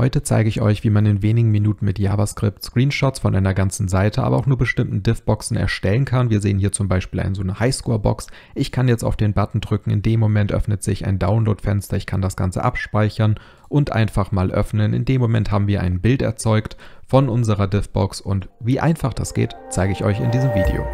Heute zeige ich euch, wie man in wenigen Minuten mit JavaScript Screenshots von einer ganzen Seite, aber auch nur bestimmten Div-Boxen erstellen kann. Wir sehen hier zum Beispiel einen, so eine Highscore-Box. Ich kann jetzt auf den Button drücken, in dem Moment öffnet sich ein Download-Fenster, ich kann das Ganze abspeichern und einfach mal öffnen. In dem Moment haben wir ein Bild erzeugt von unserer Div-Box und wie einfach das geht, zeige ich euch in diesem Video.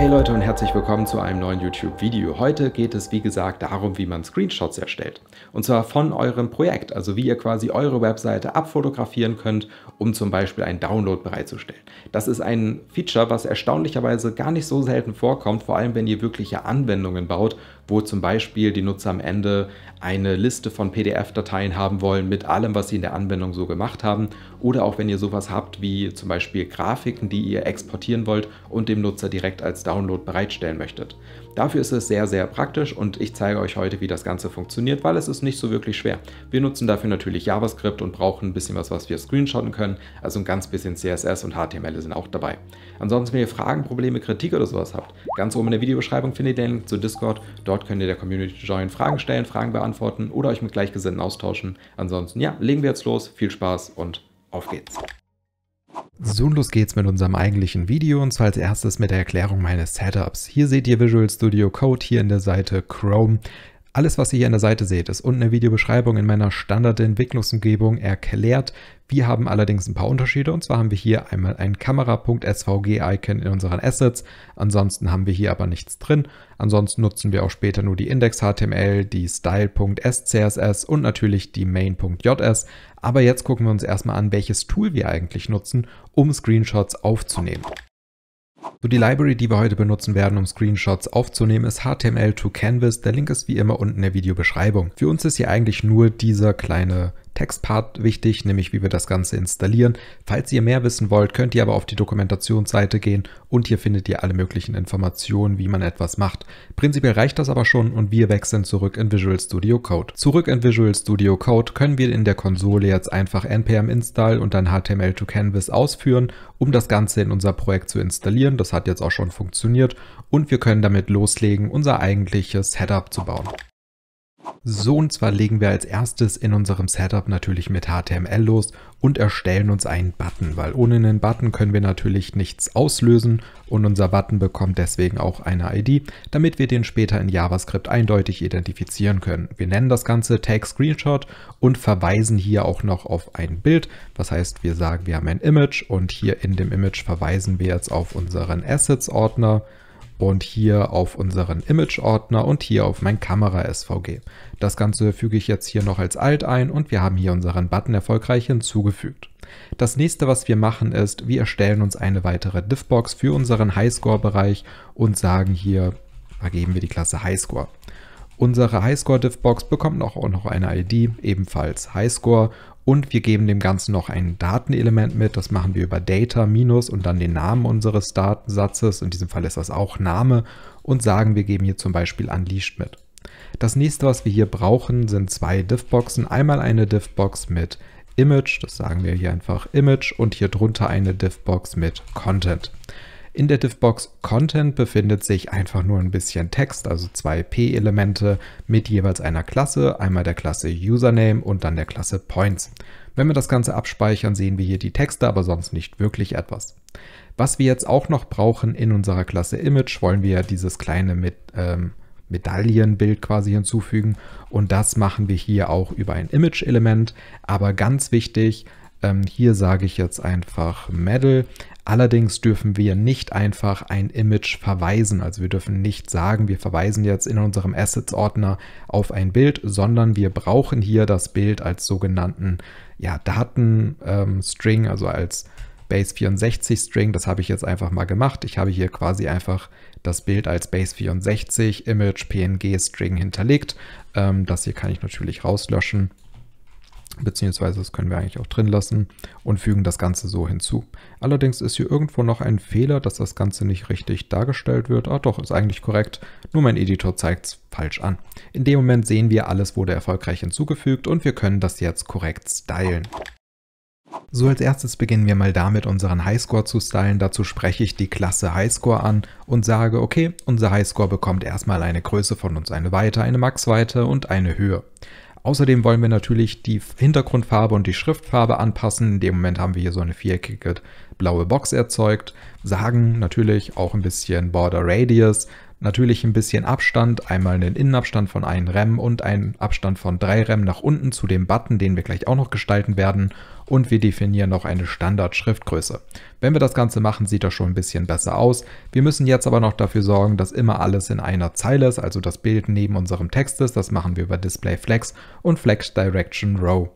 Hey Leute und herzlich willkommen zu einem neuen YouTube-Video. Heute geht es wie gesagt darum, wie man Screenshots erstellt. Und zwar von eurem Projekt, also wie ihr quasi eure Webseite abfotografieren könnt, um zum Beispiel einen Download bereitzustellen. Das ist ein Feature, was erstaunlicherweise gar nicht so selten vorkommt, vor allem wenn ihr wirkliche Anwendungen baut wo zum Beispiel die Nutzer am Ende eine Liste von PDF-Dateien haben wollen mit allem, was sie in der Anwendung so gemacht haben. Oder auch wenn ihr sowas habt wie zum Beispiel Grafiken, die ihr exportieren wollt und dem Nutzer direkt als Download bereitstellen möchtet. Dafür ist es sehr, sehr praktisch und ich zeige euch heute, wie das Ganze funktioniert, weil es ist nicht so wirklich schwer. Wir nutzen dafür natürlich JavaScript und brauchen ein bisschen was, was wir screenshotten können, also ein ganz bisschen CSS und HTML sind auch dabei. Ansonsten, wenn ihr Fragen, Probleme, Kritik oder sowas habt, ganz oben in der Videobeschreibung findet ihr den Link zu Discord. Dort könnt ihr der Community Join Fragen stellen, Fragen beantworten oder euch mit Gleichgesinnten austauschen. Ansonsten, ja, legen wir jetzt los. Viel Spaß und auf geht's. So, los geht's mit unserem eigentlichen Video und zwar als erstes mit der Erklärung meines Setups. Hier seht ihr Visual Studio Code, hier in der Seite Chrome. Alles, was ihr hier an der Seite seht, ist unten in der Videobeschreibung in meiner Standardentwicklungsumgebung erklärt. Wir haben allerdings ein paar Unterschiede und zwar haben wir hier einmal ein Kamera.svg-Icon in unseren Assets. Ansonsten haben wir hier aber nichts drin. Ansonsten nutzen wir auch später nur die Index.html, die Style.scss und natürlich die Main.js. Aber jetzt gucken wir uns erstmal an, welches Tool wir eigentlich nutzen, um Screenshots aufzunehmen. So, die Library, die wir heute benutzen werden, um Screenshots aufzunehmen, ist HTML 2 Canvas. Der Link ist wie immer unten in der Videobeschreibung. Für uns ist hier eigentlich nur dieser kleine Textpart wichtig, nämlich wie wir das Ganze installieren. Falls ihr mehr wissen wollt, könnt ihr aber auf die Dokumentationsseite gehen und hier findet ihr alle möglichen Informationen, wie man etwas macht. Prinzipiell reicht das aber schon und wir wechseln zurück in Visual Studio Code. Zurück in Visual Studio Code können wir in der Konsole jetzt einfach npm install und dann HTML to Canvas ausführen, um das Ganze in unser Projekt zu installieren. Das hat jetzt auch schon funktioniert und wir können damit loslegen, unser eigentliches Header zu bauen. So und zwar legen wir als erstes in unserem Setup natürlich mit HTML los und erstellen uns einen Button, weil ohne einen Button können wir natürlich nichts auslösen und unser Button bekommt deswegen auch eine ID, damit wir den später in JavaScript eindeutig identifizieren können. Wir nennen das Ganze Tag Screenshot und verweisen hier auch noch auf ein Bild. Das heißt, wir sagen, wir haben ein Image und hier in dem Image verweisen wir jetzt auf unseren Assets Ordner und hier auf unseren Image-Ordner und hier auf mein Kamera-SVG. Das Ganze füge ich jetzt hier noch als Alt ein und wir haben hier unseren Button erfolgreich hinzugefügt. Das nächste, was wir machen, ist, wir erstellen uns eine weitere Div-Box für unseren Highscore-Bereich und sagen hier, vergeben wir die Klasse Highscore. Unsere Highscore-Div-Box bekommt auch noch eine ID, ebenfalls Highscore und wir geben dem Ganzen noch ein Datenelement mit. Das machen wir über Data minus und dann den Namen unseres Datensatzes. In diesem Fall ist das auch Name. Und sagen, wir geben hier zum Beispiel Unleashed mit. Das nächste, was wir hier brauchen, sind zwei Diffboxen. Einmal eine Diffbox mit Image, das sagen wir hier einfach Image, und hier drunter eine Diffbox mit Content. In der Divbox Content befindet sich einfach nur ein bisschen Text, also zwei P-Elemente mit jeweils einer Klasse, einmal der Klasse Username und dann der Klasse Points. Wenn wir das Ganze abspeichern, sehen wir hier die Texte, aber sonst nicht wirklich etwas. Was wir jetzt auch noch brauchen in unserer Klasse Image, wollen wir ja dieses kleine mit, ähm, Medaillenbild quasi hinzufügen. Und das machen wir hier auch über ein Image-Element. Aber ganz wichtig, ähm, hier sage ich jetzt einfach Medal. Allerdings dürfen wir nicht einfach ein Image verweisen. Also wir dürfen nicht sagen, wir verweisen jetzt in unserem Assets-Ordner auf ein Bild, sondern wir brauchen hier das Bild als sogenannten ja, Datenstring, ähm, also als Base64-String. Das habe ich jetzt einfach mal gemacht. Ich habe hier quasi einfach das Bild als Base64 Image PNG-String hinterlegt. Ähm, das hier kann ich natürlich rauslöschen beziehungsweise das können wir eigentlich auch drin lassen und fügen das Ganze so hinzu. Allerdings ist hier irgendwo noch ein Fehler, dass das Ganze nicht richtig dargestellt wird. Ah doch, ist eigentlich korrekt, nur mein Editor zeigt es falsch an. In dem Moment sehen wir, alles wurde erfolgreich hinzugefügt und wir können das jetzt korrekt stylen. So als erstes beginnen wir mal damit, unseren Highscore zu stylen. Dazu spreche ich die Klasse Highscore an und sage, okay, unser Highscore bekommt erstmal eine Größe von uns, eine Weite, eine Maxweite und eine Höhe. Außerdem wollen wir natürlich die Hintergrundfarbe und die Schriftfarbe anpassen. In dem Moment haben wir hier so eine viereckige blaue Box erzeugt. Sagen natürlich auch ein bisschen Border Radius, natürlich ein bisschen Abstand, einmal einen Innenabstand von 1 Rem und einen Abstand von 3 Rem nach unten zu dem Button, den wir gleich auch noch gestalten werden und wir definieren noch eine Standard-Schriftgröße. Wenn wir das Ganze machen, sieht das schon ein bisschen besser aus. Wir müssen jetzt aber noch dafür sorgen, dass immer alles in einer Zeile ist, also das Bild neben unserem Text ist. Das machen wir über Display Flex und Flex Direction Row.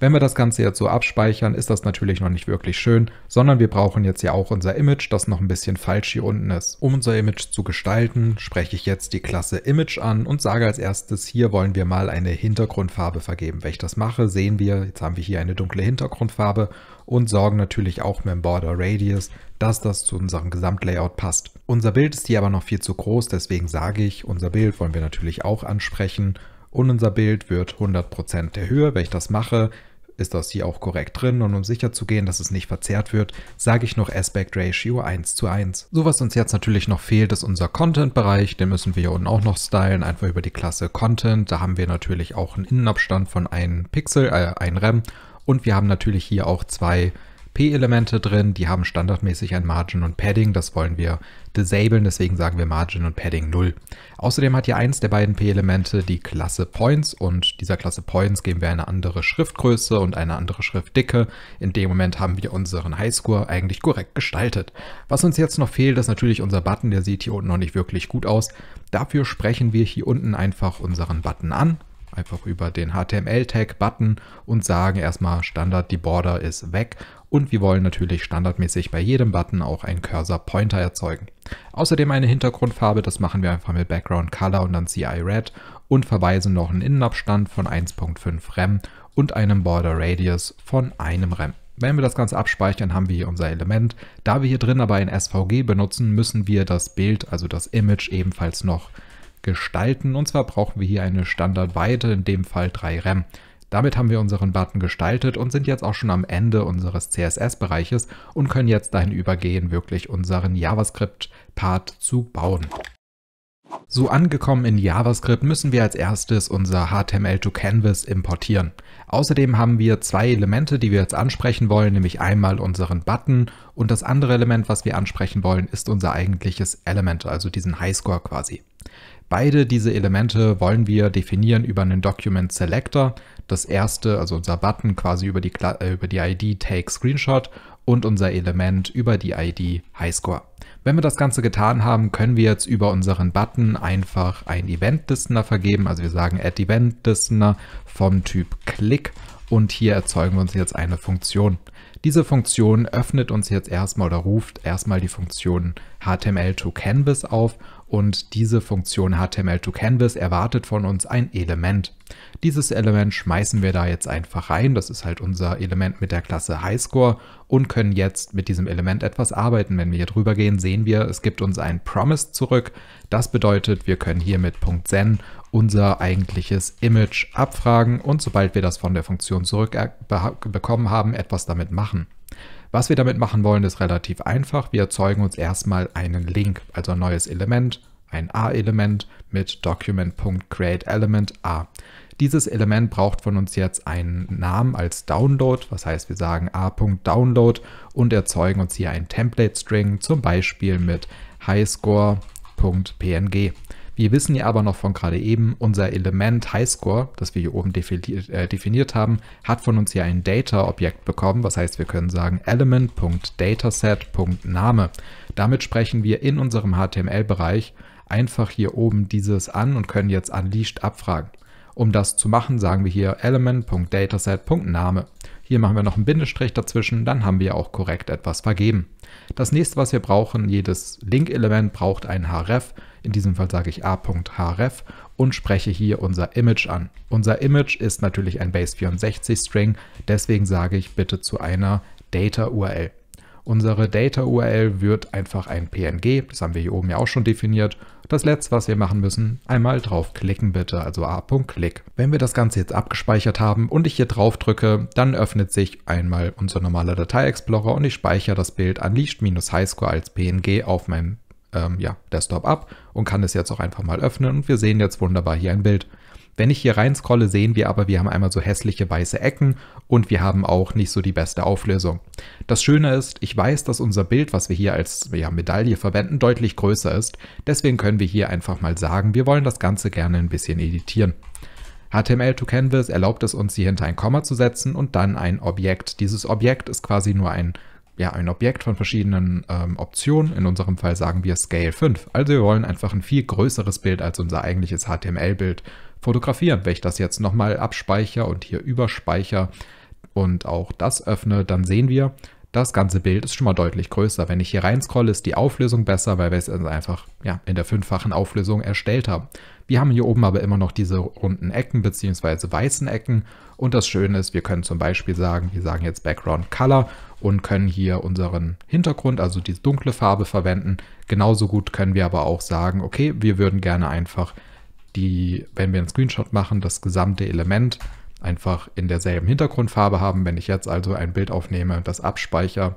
Wenn wir das Ganze jetzt so abspeichern, ist das natürlich noch nicht wirklich schön, sondern wir brauchen jetzt ja auch unser Image, das noch ein bisschen falsch hier unten ist. Um unser Image zu gestalten, spreche ich jetzt die Klasse Image an und sage als erstes, hier wollen wir mal eine Hintergrundfarbe vergeben. Wenn ich das mache, sehen wir, jetzt haben wir hier eine dunkle Hintergrundfarbe und sorgen natürlich auch mit dem Border Radius, dass das zu unserem Gesamtlayout passt. Unser Bild ist hier aber noch viel zu groß, deswegen sage ich, unser Bild wollen wir natürlich auch ansprechen und unser Bild wird 100% der Höhe. Wenn ich das mache, ist das hier auch korrekt drin und um sicher zu gehen, dass es nicht verzerrt wird, sage ich noch Aspect Ratio 1 zu 1. So was uns jetzt natürlich noch fehlt, ist unser Content-Bereich, den müssen wir hier unten auch noch stylen, einfach über die Klasse Content. Da haben wir natürlich auch einen Innenabstand von 1 Pixel, äh, 1 Rem und wir haben natürlich hier auch zwei PHP-Elemente drin, die haben standardmäßig ein Margin und Padding, das wollen wir disablen, deswegen sagen wir Margin und Padding 0. Außerdem hat hier eins der beiden P-Elemente die Klasse Points und dieser Klasse Points geben wir eine andere Schriftgröße und eine andere Schriftdicke. In dem Moment haben wir unseren Highscore eigentlich korrekt gestaltet. Was uns jetzt noch fehlt, ist natürlich unser Button, der sieht hier unten noch nicht wirklich gut aus. Dafür sprechen wir hier unten einfach unseren Button an, einfach über den HTML-Tag-Button und sagen erstmal Standard, die Border ist weg und wir wollen natürlich standardmäßig bei jedem Button auch einen Cursor Pointer erzeugen. Außerdem eine Hintergrundfarbe, das machen wir einfach mit Background Color und dann CI Red und verweisen noch einen Innenabstand von 1.5 Rem und einem Border Radius von einem Rem. Wenn wir das Ganze abspeichern, haben wir hier unser Element. Da wir hier drin aber ein SVG benutzen, müssen wir das Bild, also das Image ebenfalls noch gestalten. Und zwar brauchen wir hier eine Standardweite, in dem Fall 3 Rem. Damit haben wir unseren Button gestaltet und sind jetzt auch schon am Ende unseres CSS-Bereiches und können jetzt dahin übergehen, wirklich unseren JavaScript-Part zu bauen. So angekommen in JavaScript müssen wir als erstes unser HTML 2 Canvas importieren. Außerdem haben wir zwei Elemente, die wir jetzt ansprechen wollen, nämlich einmal unseren Button und das andere Element, was wir ansprechen wollen, ist unser eigentliches Element, also diesen Highscore quasi. Beide diese Elemente wollen wir definieren über einen Document Selector das erste, also unser Button quasi über die, äh, über die ID Take Screenshot und unser Element über die ID Highscore. Wenn wir das Ganze getan haben, können wir jetzt über unseren Button einfach ein Event Listener vergeben. Also wir sagen Add Event Listener vom Typ Click und hier erzeugen wir uns jetzt eine Funktion. Diese Funktion öffnet uns jetzt erstmal oder ruft erstmal die Funktion HTML to Canvas auf und diese Funktion HTML2Canvas erwartet von uns ein Element. Dieses Element schmeißen wir da jetzt einfach rein, das ist halt unser Element mit der Klasse Highscore und können jetzt mit diesem Element etwas arbeiten. Wenn wir hier drüber gehen, sehen wir, es gibt uns ein Promise zurück. Das bedeutet, wir können hier mit .zen unser eigentliches Image abfragen und sobald wir das von der Funktion zurückbekommen äh, haben, etwas damit machen. Was wir damit machen wollen, ist relativ einfach. Wir erzeugen uns erstmal einen Link, also ein neues Element, ein A-Element mit document.createElement A. Dieses Element braucht von uns jetzt einen Namen als Download, was heißt wir sagen a.download und erzeugen uns hier ein Template-String, zum Beispiel mit highscore.png. Wir wissen ja aber noch von gerade eben, unser Element Highscore, das wir hier oben definiert, äh, definiert haben, hat von uns ja ein Data-Objekt bekommen. Was heißt, wir können sagen element.dataset.name. Damit sprechen wir in unserem HTML-Bereich einfach hier oben dieses an und können jetzt unleashed abfragen. Um das zu machen, sagen wir hier element.dataset.name. Hier machen wir noch einen Bindestrich dazwischen, dann haben wir auch korrekt etwas vergeben. Das nächste, was wir brauchen, jedes Link-Element braucht ein href, in diesem Fall sage ich a.href und spreche hier unser Image an. Unser Image ist natürlich ein Base64-String, deswegen sage ich bitte zu einer Data-URL. Unsere Data-URL wird einfach ein PNG, das haben wir hier oben ja auch schon definiert. Das letzte, was wir machen müssen, einmal draufklicken bitte, also a.click. Wenn wir das Ganze jetzt abgespeichert haben und ich hier drauf drücke, dann öffnet sich einmal unser normaler Datei-Explorer und ich speichere das Bild unleashed-highscore als PNG auf meinem ähm, ja, Desktop ab und kann es jetzt auch einfach mal öffnen und wir sehen jetzt wunderbar hier ein Bild. Wenn ich hier rein scrolle, sehen wir aber, wir haben einmal so hässliche weiße Ecken und wir haben auch nicht so die beste Auflösung. Das Schöne ist, ich weiß, dass unser Bild, was wir hier als ja, Medaille verwenden, deutlich größer ist. Deswegen können wir hier einfach mal sagen, wir wollen das Ganze gerne ein bisschen editieren. HTML to Canvas erlaubt es uns, hier hinter ein Komma zu setzen und dann ein Objekt. Dieses Objekt ist quasi nur ein, ja, ein Objekt von verschiedenen ähm, Optionen. In unserem Fall sagen wir Scale 5. Also wir wollen einfach ein viel größeres Bild als unser eigentliches HTML-Bild fotografieren. Wenn ich das jetzt nochmal abspeichere und hier überspeichere und auch das öffne, dann sehen wir, das ganze Bild ist schon mal deutlich größer. Wenn ich hier reinscrolle, ist die Auflösung besser, weil wir es einfach ja, in der fünffachen Auflösung erstellt haben. Wir haben hier oben aber immer noch diese runden Ecken bzw. weißen Ecken. Und das Schöne ist, wir können zum Beispiel sagen, wir sagen jetzt Background Color und können hier unseren Hintergrund, also diese dunkle Farbe verwenden. Genauso gut können wir aber auch sagen, okay, wir würden gerne einfach die, wenn wir einen Screenshot machen, das gesamte Element einfach in derselben Hintergrundfarbe haben. Wenn ich jetzt also ein Bild aufnehme und das abspeichere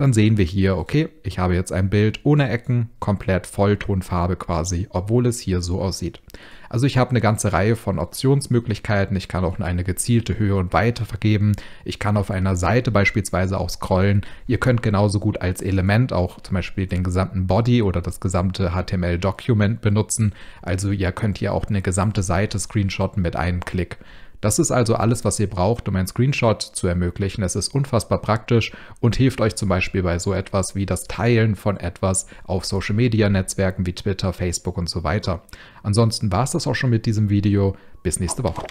dann sehen wir hier, okay, ich habe jetzt ein Bild ohne Ecken, komplett Volltonfarbe quasi, obwohl es hier so aussieht. Also ich habe eine ganze Reihe von Optionsmöglichkeiten. Ich kann auch eine gezielte Höhe und Weite vergeben. Ich kann auf einer Seite beispielsweise auch scrollen. Ihr könnt genauso gut als Element auch zum Beispiel den gesamten Body oder das gesamte HTML-Document benutzen. Also ihr könnt hier auch eine gesamte Seite screenshotten mit einem Klick. Das ist also alles, was ihr braucht, um einen Screenshot zu ermöglichen. Es ist unfassbar praktisch und hilft euch zum Beispiel bei so etwas wie das Teilen von etwas auf Social Media Netzwerken wie Twitter, Facebook und so weiter. Ansonsten war es das auch schon mit diesem Video. Bis nächste Woche.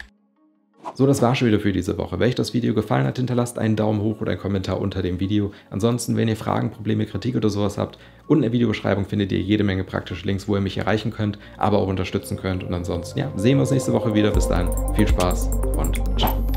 So, das war schon wieder für diese Woche. Wenn euch das Video gefallen hat, hinterlasst einen Daumen hoch oder einen Kommentar unter dem Video. Ansonsten, wenn ihr Fragen, Probleme, Kritik oder sowas habt, unten in der Videobeschreibung findet ihr jede Menge praktische Links, wo ihr mich erreichen könnt, aber auch unterstützen könnt. Und ansonsten, ja, sehen wir uns nächste Woche wieder. Bis dann, viel Spaß und ciao.